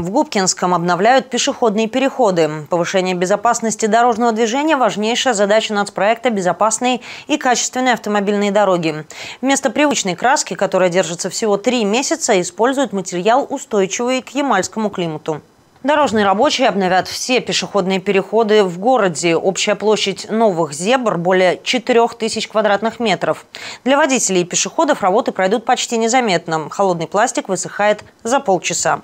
В Губкинском обновляют пешеходные переходы. Повышение безопасности дорожного движения – важнейшая задача нацпроекта «Безопасные и качественные автомобильные дороги». Вместо привычной краски, которая держится всего три месяца, используют материал, устойчивый к ямальскому климату. Дорожные рабочие обновят все пешеходные переходы в городе. Общая площадь новых зебр – более 4000 квадратных метров. Для водителей и пешеходов работы пройдут почти незаметно. Холодный пластик высыхает за полчаса.